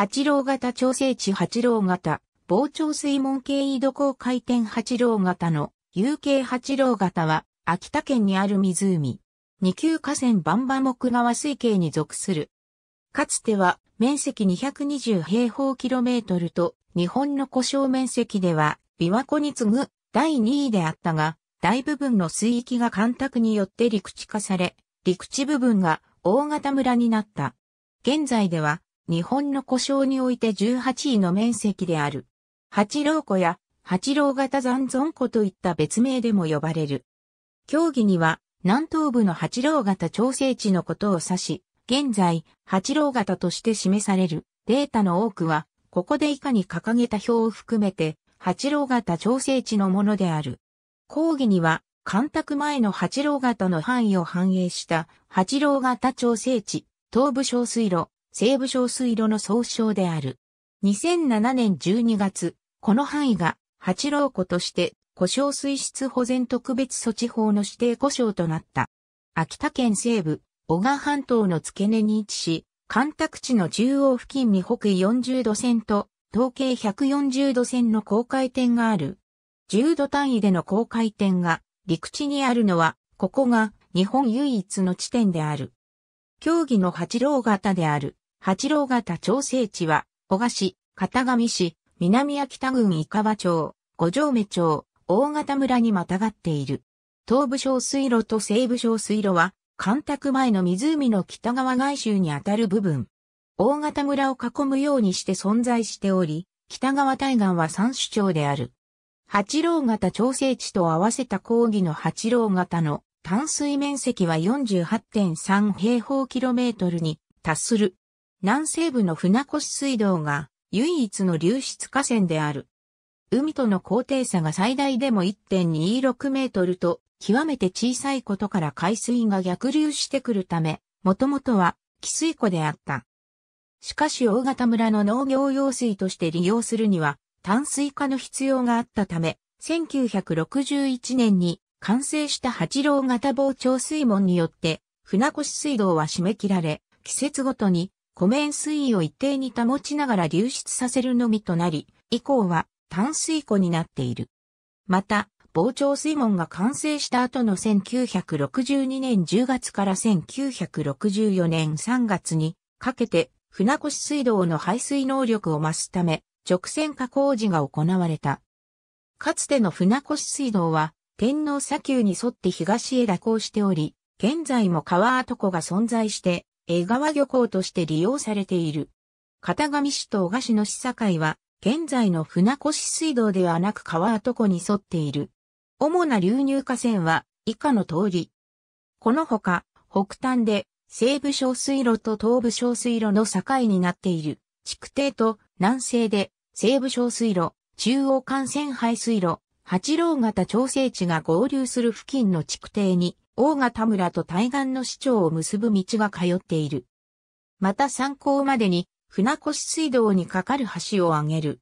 八郎型調整池八郎型、膨張水門経緯度高回転八郎型の有形八郎型は、秋田県にある湖。二級河川バンバ木川水系に属する。かつては、面積220平方キロメートルと、日本の故障面積では、琵琶湖に次ぐ第2位であったが、大部分の水域が干拓によって陸地化され、陸地部分が大型村になった。現在では、日本の故障において18位の面積である。八郎湖や八郎型残存湖といった別名でも呼ばれる。競技には南東部の八郎型調整地のことを指し、現在八郎型として示されるデータの多くは、ここで以下に掲げた表を含めて八郎型調整地のものである。講義には、干拓前の八郎型の範囲を反映した八郎型調整地、東部小水路、西部小水路の総称である。2007年12月、この範囲が八郎湖として故障水質保全特別措置法の指定故障となった。秋田県西部、小川半島の付け根に位置し、干拓地の中央付近に北緯40度線と、東経140度線の高回点がある。10度単位での高回点が陸地にあるのは、ここが日本唯一の地点である。競技の八郎型である。八郎型調整地は、小賀市、片上市、南秋田郡井川町、五条目町、大型村にまたがっている。東部小水路と西部小水路は、干拓前の湖の北側外周にあたる部分。大型村を囲むようにして存在しており、北側対岸は三種町である。八郎型調整地と合わせた講義の八郎型の淡水面積は48.3平方キロメートルに達する。南西部の船越水道が唯一の流出河川である。海との高低差が最大でも1.26メートルと極めて小さいことから海水が逆流してくるため、もともとは汽水湖であった。しかし大型村の農業用水として利用するには淡水化の必要があったため、1961年に完成した八郎型防潮水門によって船越水道は締め切られ、季節ごとに湖面水位を一定に保ちながら流出させるのみとなり、以降は淡水湖になっている。また、膨張水門が完成した後の1962年10月から1964年3月にかけて船越水道の排水能力を増すため直線化工事が行われた。かつての船越水道は天皇砂丘に沿って東へ蛇行しており、現在も川跡湖が存在して江川漁港として利用されている。片上市と小賀市の市境は、現在の船越水道ではなく川跡湖に沿っている。主な流入河川は以下の通り。このほか、北端で西部小水路と東部小水路の境になっている。築堤と南西で西部小水路、中央幹線排水路、八郎型調整地が合流する付近の築堤に、大型村と対岸の市長を結ぶ道が通っている。また参考までに、船越水道に架かる橋を挙げる。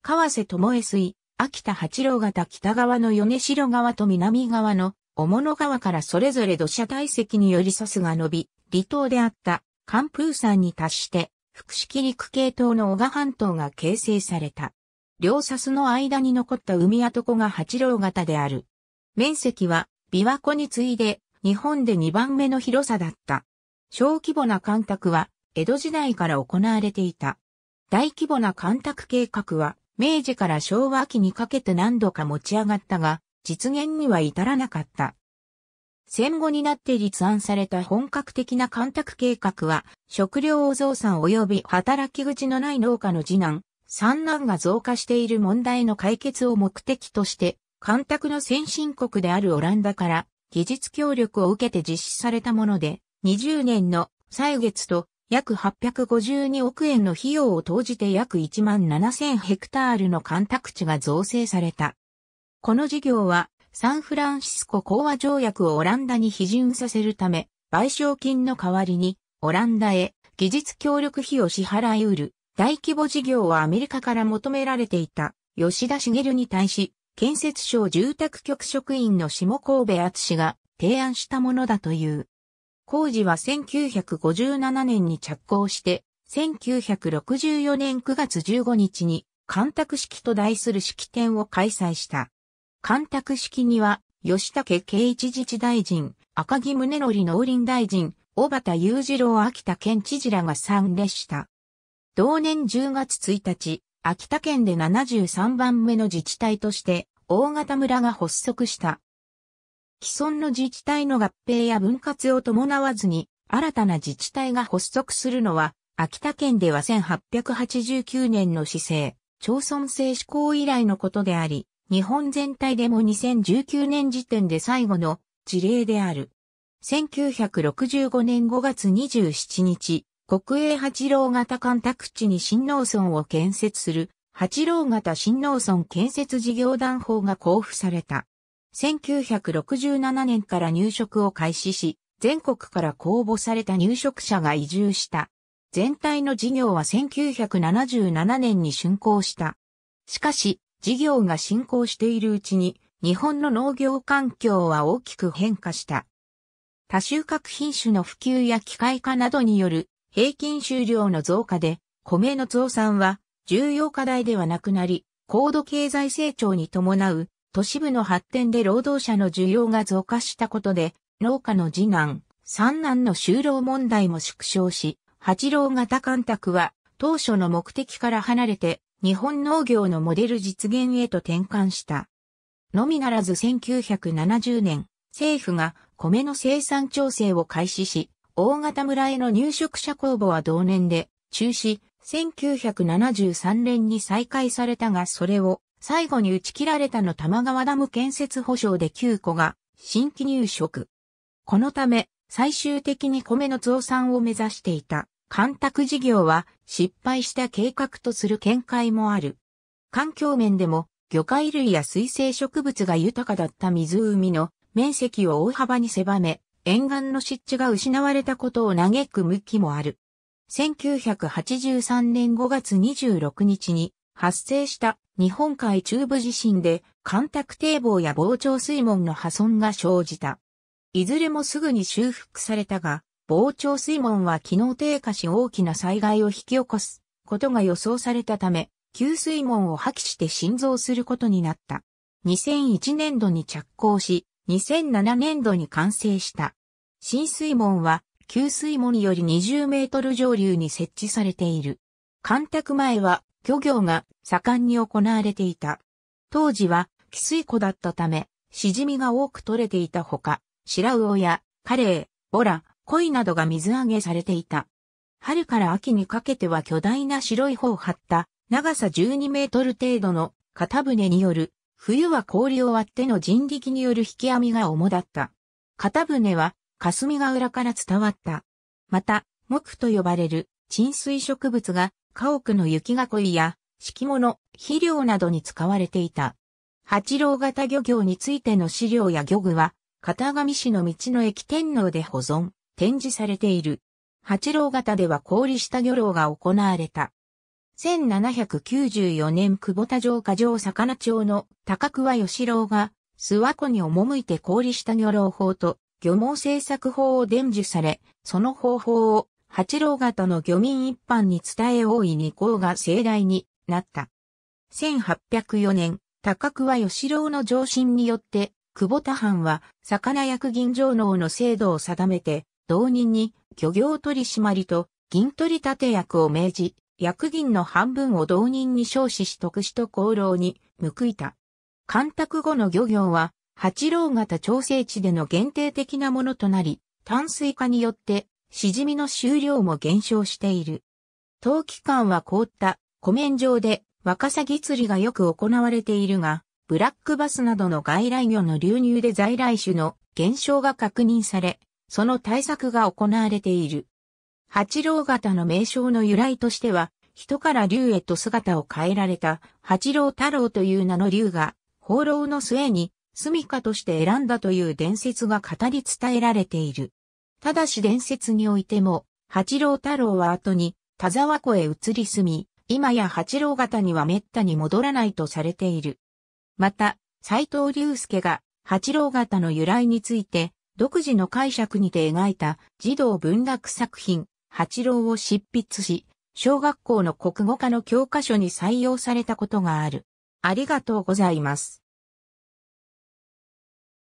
川瀬智江水、秋田八郎型北側の米城川と南側の小物川からそれぞれ土砂堆積によりサスが伸び、離島であった寒風山に達して、福祉陸系統の小賀半島が形成された。両サスの間に残った海跡が八郎型である。面積は琵琶湖に次いで日本で2番目の広さだった。小規模な干拓は江戸時代から行われていた。大規模な干拓計画は明治から昭和期にかけて何度か持ち上がったが、実現には至らなかった。戦後になって立案された本格的な干拓計画は、食料お増産及び働き口のない農家の次男、産難が増加している問題の解決を目的として、干拓の先進国であるオランダから技術協力を受けて実施されたもので、20年の歳月と約852億円の費用を投じて約1万7000ヘクタールの干拓地が造成された。この事業は、サンフランシスコ講和条約をオランダに批准させるため、賠償金の代わりに、オランダへ技術協力費を支払いうる大規模事業はアメリカから求められていた吉田茂に対し、建設省住宅局職員の下神戸厚が提案したものだという。工事は1957年に着工して、1964年9月15日に、干拓式と題する式典を開催した。干拓式には、吉武圭一自治大臣、赤木宗則農林大臣、小畑雄二郎秋田県知事らが参列した。同年10月1日、秋田県で73番目の自治体として、大型村が発足した。既存の自治体の合併や分割を伴わずに、新たな自治体が発足するのは、秋田県では1889年の市政、町村制施行以来のことであり、日本全体でも2019年時点で最後の事例である。1965年5月27日、国営八郎型干拓地に新農村を建設する、八郎型新農村建設事業団法が交付された。1967年から入植を開始し、全国から公募された入植者が移住した。全体の事業は1977年に竣工した。しかし、事業が進行しているうちに、日本の農業環境は大きく変化した。多収穫品種の普及や機械化などによる平均収量の増加で、米の増産は重要課題ではなくなり、高度経済成長に伴う都市部の発展で労働者の需要が増加したことで、農家の次男、三男の就労問題も縮小し、八郎型干拓は当初の目的から離れて日本農業のモデル実現へと転換した。のみならず1970年、政府が米の生産調整を開始し、大型村への入植者公募は同年で中止、1973年に再開されたがそれを最後に打ち切られたの玉川ダム建設保障で9個が新規入植。このため最終的に米の増産を目指していた干拓事業は失敗した計画とする見解もある。環境面でも魚介類や水生植物が豊かだった湖の面積を大幅に狭め、沿岸の湿地が失われたことを嘆く向きもある。1983年5月26日に発生した日本海中部地震で干拓堤防や膨張水門の破損が生じた。いずれもすぐに修復されたが、膨張水門は機能低下し大きな災害を引き起こすことが予想されたため、給水門を破棄して心臓することになった。2001年度に着工し、2007年度に完成した。浸水門は、給水門より20メートル上流に設置されている。干拓前は、漁業が盛んに行われていた。当時は、寄水湖だったため、しじみが多く取れていたほか、白魚やカレイ、ボラ、コイなどが水揚げされていた。春から秋にかけては巨大な白い帆を張った長さ12メートル程度の片船による冬は氷を割っての人力による引き網が主だった。片船は霞ヶ浦から伝わった。また、木と呼ばれる沈水植物が家屋の雪囲いや敷物、肥料などに使われていた。八郎型漁業についての資料や漁具は、片上市の道の駅天皇で保存、展示されている。八郎型では氷下漁労が行われた。1794年久保田城下城魚町の高桑義郎が諏訪湖に赴いて氷下魚老漁労法と漁網政策法を伝授され、その方法を八郎型の漁民一般に伝え大いに項が盛大になった。1804年、高桑義郎の上申によって、久保田藩は魚役銀上納の制度を定めて、同人に漁業取締と銀取り立役を命じ、役銀の半分を同人に少子し得しと功労に報いた。干拓後の漁業は、八郎型調整地での限定的なものとなり、淡水化によって、しじみの収量も減少している。冬期間は凍った湖面上でワカサギ釣りがよく行われているが、ブラックバスなどの外来魚の流入で在来種の減少が確認され、その対策が行われている。八郎型の名称の由来としては、人から竜へと姿を変えられた八郎太郎という名の竜が、放浪の末に住処として選んだという伝説が語り伝えられている。ただし伝説においても、八郎太郎は後に田沢湖へ移り住み、今や八郎型には滅多に戻らないとされている。また、斎藤隆介が八郎型の由来について、独自の解釈にて描いた児童文学作品、八郎を執筆し、小学校の国語科の教科書に採用されたことがある。ありがとうございます。